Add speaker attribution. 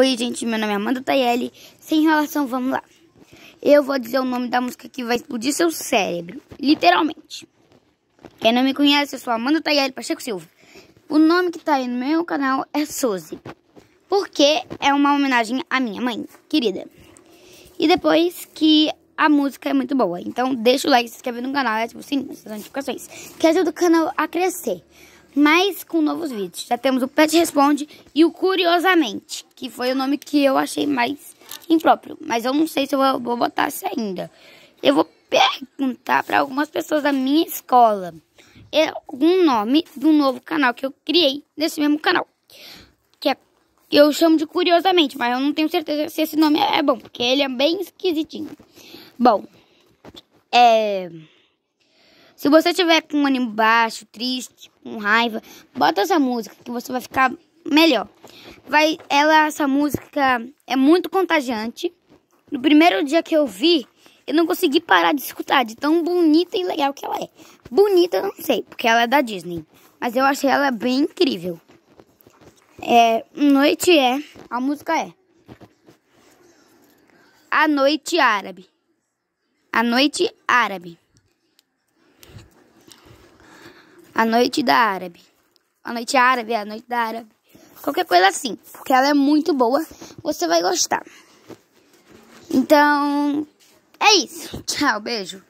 Speaker 1: Oi, gente, meu nome é Amanda Tayeli. Sem relação, vamos lá. Eu vou dizer o nome da música que vai explodir seu cérebro, literalmente. Quem não me conhece, eu sou Amanda Tayeli Pacheco Silva. O nome que tá aí no meu canal é Suzy, porque é uma homenagem à minha mãe, querida. E depois que a música é muito boa, então deixa o like, se inscreve no canal e ativa o sininho das notificações, que ajuda o canal a crescer mas com novos vídeos. Já temos o Pet Responde e o Curiosamente, que foi o nome que eu achei mais impróprio. Mas eu não sei se eu vou botar isso ainda. Eu vou perguntar para algumas pessoas da minha escola é algum nome do novo canal que eu criei nesse mesmo canal. Que é, eu chamo de Curiosamente, mas eu não tenho certeza se esse nome é bom, porque ele é bem esquisitinho. Bom, é... Se você tiver com um ânimo baixo, triste, com raiva, bota essa música que você vai ficar melhor. Vai, ela essa música é muito contagiante. No primeiro dia que eu vi, eu não consegui parar de escutar de tão bonita e legal que ela é. Bonita, não sei, porque ela é da Disney, mas eu achei ela bem incrível. É, noite é, a música é A Noite Árabe. A Noite Árabe. A Noite da Árabe. A Noite Árabe, A Noite da Árabe. Qualquer coisa assim, porque ela é muito boa, você vai gostar. Então, é isso. Tchau, beijo.